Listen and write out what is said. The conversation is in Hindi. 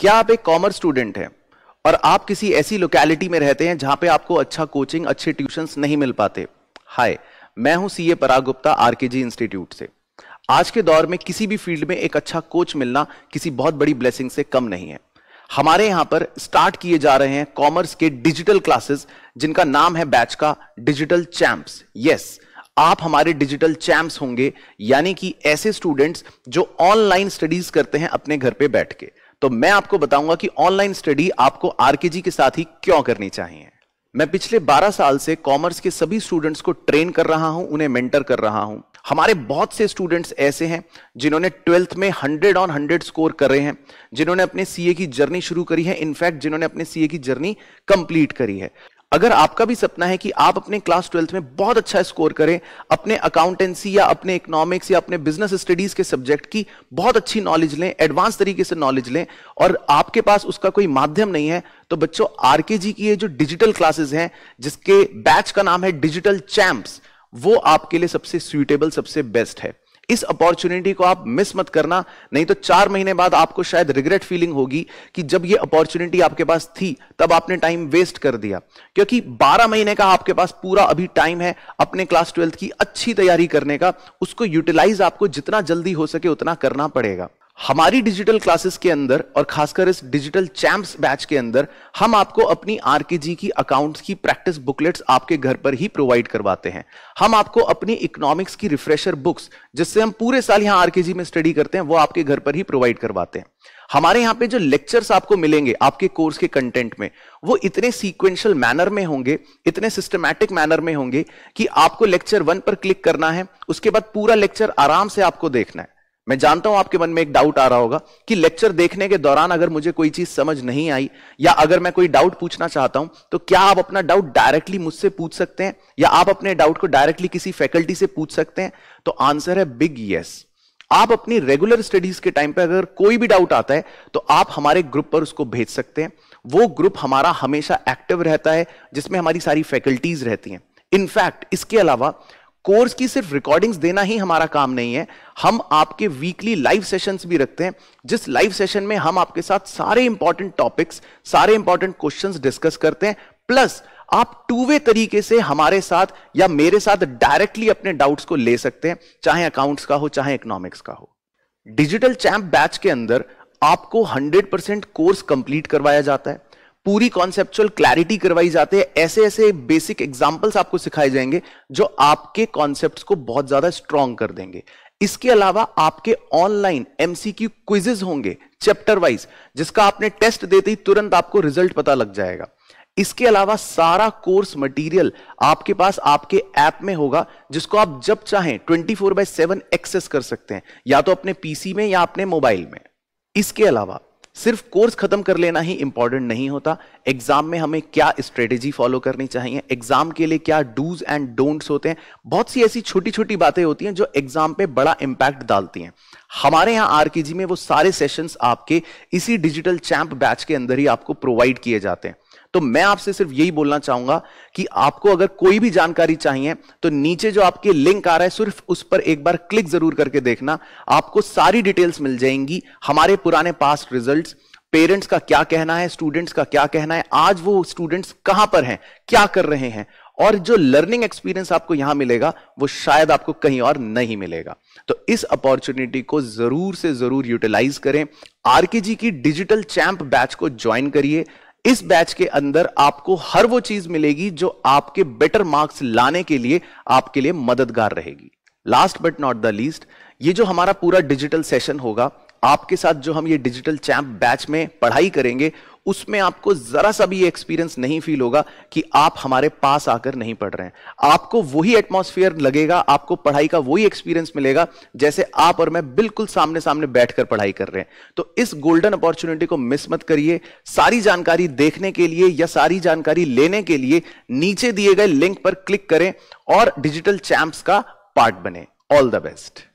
क्या आप एक कॉमर्स स्टूडेंट हैं और आप किसी ऐसी लोकेलिटी में रहते हैं जहां पे आपको अच्छा कोचिंग अच्छे ट्यूशंस नहीं मिल पाते हाय मैं हूं CA Parag Gupta RKG institute से आज के दौर में किसी भी फील्ड में एक अच्छा कोच मिलना किसी बहुत बड़ी ब्लेसिंग से कम नहीं है हमारे यहाँ पर स्टार्ट किए जा रहे हैं कॉमर्स के डिजिटल क्लासेस जिनका नाम है बैच का डिजिटल चैंप्स यस आप हमारे डिजिटल चैंप्स होंगे यानी कि ऐसे स्टूडेंट्स जो ऑनलाइन स्टडीज करते हैं अपने घर पे बैठ के तो मैं आपको बताऊंगा कि ऑनलाइन स्टडी आपको आरकेजी के साथ ही क्यों करनी चाहिए मैं पिछले 12 साल से कॉमर्स के सभी स्टूडेंट्स को ट्रेन कर रहा हूं उन्हें मेंटर कर रहा हूं हमारे बहुत से स्टूडेंट्स ऐसे हैं जिन्होंने ट्वेल्थ में हंड्रेड ऑन हंड्रेड स्कोर कर रहे हैं जिन्होंने अपने सीए की जर्नी शुरू करी है इनफैक्ट जिन्होंने अपने सीए की जर्नी कंप्लीट करी है अगर आपका भी सपना है कि आप अपने क्लास ट्वेल्थ में बहुत अच्छा स्कोर करें अपने अकाउंटेंसी या अपने इकोनॉमिक्स या अपने बिजनेस स्टडीज के सब्जेक्ट की बहुत अच्छी नॉलेज लें एडवांस तरीके से नॉलेज लें और आपके पास उसका कोई माध्यम नहीं है तो बच्चों जी की ये जो डिजिटल क्लासेज हैं जिसके बैच का नाम है डिजिटल चैंप्स वो आपके लिए सबसे सुइटेबल सबसे बेस्ट है इस अपॉर्चुनिटी को आप मिस मत करना नहीं तो चार महीने बाद आपको शायद रिग्रेट फीलिंग होगी कि जब ये अपॉर्चुनिटी आपके पास थी तब आपने टाइम वेस्ट कर दिया क्योंकि बारह महीने का आपके पास पूरा अभी टाइम है अपने क्लास ट्वेल्थ की अच्छी तैयारी करने का उसको यूटिलाइज आपको जितना जल्दी हो सके उतना करना पड़ेगा हमारी डिजिटल क्लासेस के अंदर और खासकर इस डिजिटल चैंप्स बैच के अंदर हम आपको अपनी जी की अकाउंट्स की प्रैक्टिस बुकलेट्स आपके घर पर ही प्रोवाइड करवाते हैं हम आपको अपनी इकोनॉमिक्स की रिफ्रेशर बुक्स जिससे हम पूरे साल यहाँ जी में स्टडी करते हैं वो आपके घर पर ही प्रोवाइड करवाते हैं हमारे यहाँ पे जो लेक्चर्स आपको मिलेंगे आपके कोर्स के कंटेंट में वो इतने सीक्वेंशियल मैनर में होंगे इतने सिस्टमैटिक मैनर में होंगे कि आपको लेक्चर वन पर क्लिक करना है उसके बाद पूरा लेक्चर आराम से आपको देखना है मैं जानता हूं आपके मन में एक डाउट आ रहा होगा कि लेक्चर देखने के दौरान अगर मुझे कोई चीज समझ नहीं आई या अगर मैं कोई डाउट पूछना चाहता हूं तो क्या आप अपना डाउट डायरेक्टली मुझसे पूछ सकते हैं या आप अपने डाउट को डायरेक्टली किसी फैकल्टी से पूछ सकते हैं तो आंसर है बिग यस आप अपनी रेगुलर स्टडीज के टाइम पर अगर कोई भी डाउट आता है तो आप हमारे ग्रुप पर उसको भेज सकते हैं वो ग्रुप हमारा हमेशा एक्टिव रहता है जिसमें हमारी सारी फैकल्टीज रहती हैं इनफैक्ट इसके अलावा कोर्स की सिर्फ रिकॉर्डिंग्स देना ही हमारा काम नहीं है हम आपके वीकली लाइव सेशंस भी रखते हैं जिस लाइव सेशन में हम आपके साथ सारे इंपॉर्टेंट टॉपिक्स सारे इंपॉर्टेंट क्वेश्चंस डिस्कस करते हैं प्लस आप टू वे तरीके से हमारे साथ या मेरे साथ डायरेक्टली अपने डाउट्स को ले सकते हैं चाहे अकाउंट्स का हो चाहे इकोनॉमिक्स का हो डिजिटल चैंप बैच के अंदर आपको 100% कोर्स कंप्लीट करवाया जाता है पूरी कॉन्सेप्चुअल क्लैरिटी करवाई जाते हैं ऐसे ऐसे बेसिक एग्जाम्पल्स आपको सिखाए जाएंगे जो आपके कॉन्सेप्ट को बहुत ज्यादा स्ट्रॉन्ग कर देंगे इसके अलावा आपके ऑनलाइन एमसीक्यू क्विजेज होंगे चैप्टर वाइज जिसका आपने टेस्ट देते ही तुरंत आपको रिजल्ट पता लग जाएगा इसके अलावा सारा कोर्स मटेरियल आपके पास आपके ऐप में होगा जिसको आप जब चाहें 24 फोर बाय सेवन एक्सेस कर सकते हैं या तो अपने पीसी में या अपने मोबाइल में इसके अलावा सिर्फ कोर्स खत्म कर लेना ही इंपॉर्टेंट नहीं होता एग्जाम में हमें क्या स्ट्रेटेजी फॉलो करनी चाहिए एग्जाम के लिए क्या डूज एंड डोंट्स होते हैं बहुत सी ऐसी छोटी छोटी बातें होती हैं जो एग्जाम पे बड़ा इंपैक्ट डालती हैं हमारे यहाँ आर में वो सारे सेशंस आपके इसी डिजिटल चैंप बैच के अंदर ही आपको प्रोवाइड किए जाते हैं तो मैं आपसे सिर्फ यही बोलना चाहूंगा कि आपको अगर कोई भी जानकारी चाहिए तो नीचे जो आपके लिंक आ रहा है सिर्फ उस पर एक बार क्लिक जरूर करके देखना आपको सारी डिटेल्स मिल जाएंगी हमारे पुराने पास्ट रिजल्ट पेरेंट्स का क्या कहना है स्टूडेंट्स का क्या कहना है आज वो स्टूडेंट्स कहां पर हैं क्या कर रहे हैं और जो लर्निंग एक्सपीरियंस आपको यहां मिलेगा वो शायद आपको कहीं और नहीं मिलेगा तो इस अपॉर्चुनिटी को जरूर से जरूर यूटिलाइज करें आरकेजी की डिजिटल चैंप बैच को ज्वाइन करिए इस बैच के अंदर आपको हर वो चीज मिलेगी जो आपके बेटर मार्क्स लाने के लिए आपके लिए मददगार रहेगी last but not the least ये जो हमारा पूरा डिजिटल सेशन होगा आपके साथ जो हम ये डिजिटल चैंप बैच में पढ़ाई करेंगे उसमें आपको जरा सा भी एक्सपीरियंस नहीं फील होगा कि आप हमारे पास आकर नहीं पढ़ रहे हैं आपको वही एटमोसफियर लगेगा आपको पढ़ाई का वही एक्सपीरियंस मिलेगा जैसे आप और मैं बिल्कुल सामने सामने बैठकर पढ़ाई कर रहे हैं तो इस गोल्डन अपॉर्चुनिटी को मिस मत करिए सारी जानकारी देखने के लिए या सारी जानकारी लेने के लिए नीचे दिए गए लिंक पर क्लिक करें और डिजिटल चैंप्स का पार्ट बने ऑल द बेस्ट